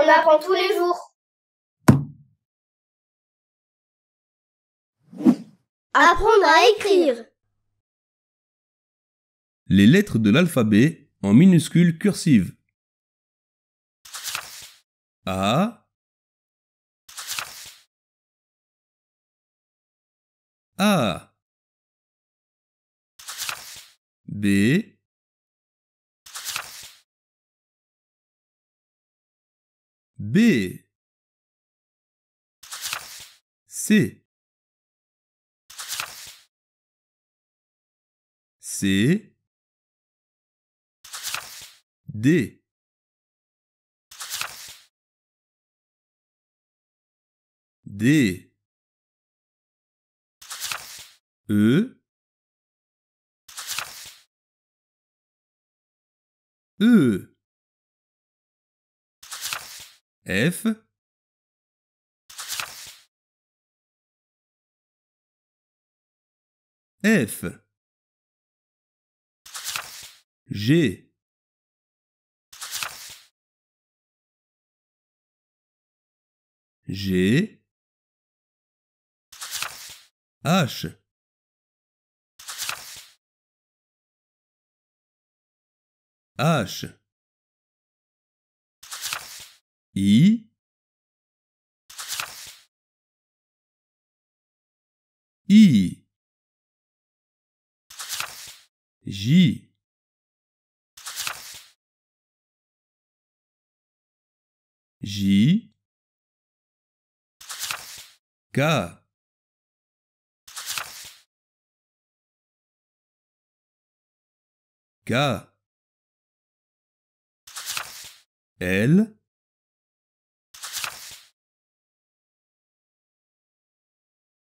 On apprend tous les jours. Apprendre à écrire. Les lettres de l'alphabet en minuscules cursives. A A B B C C D D E E F. F. G. G. H. H. I I J J K K L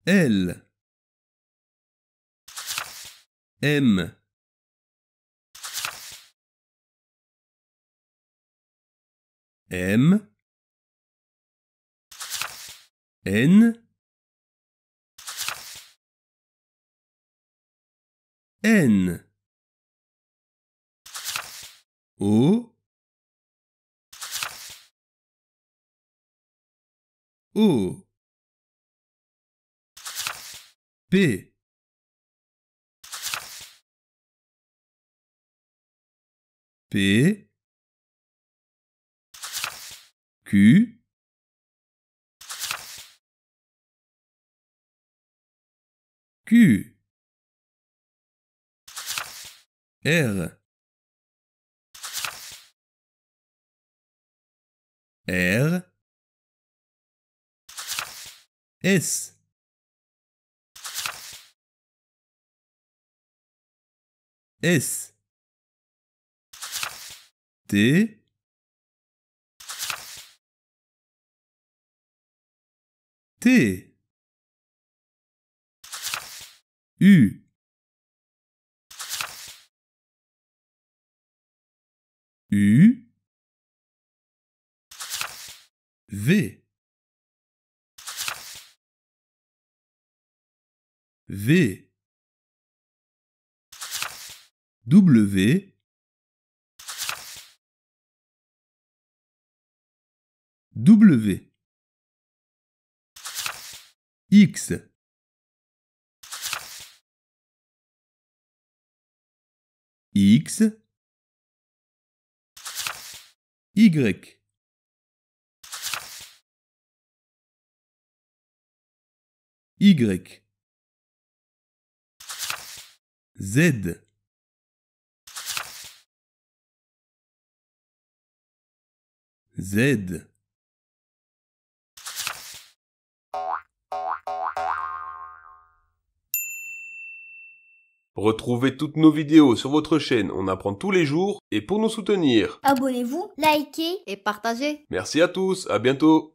L M M N N O O paix. P Q Q R R S S D T U U V V W W X X Y Y Z Z. Retrouvez toutes nos vidéos sur votre chaîne, on apprend tous les jours et pour nous soutenir. Abonnez-vous, likez et partagez. Merci à tous, à bientôt.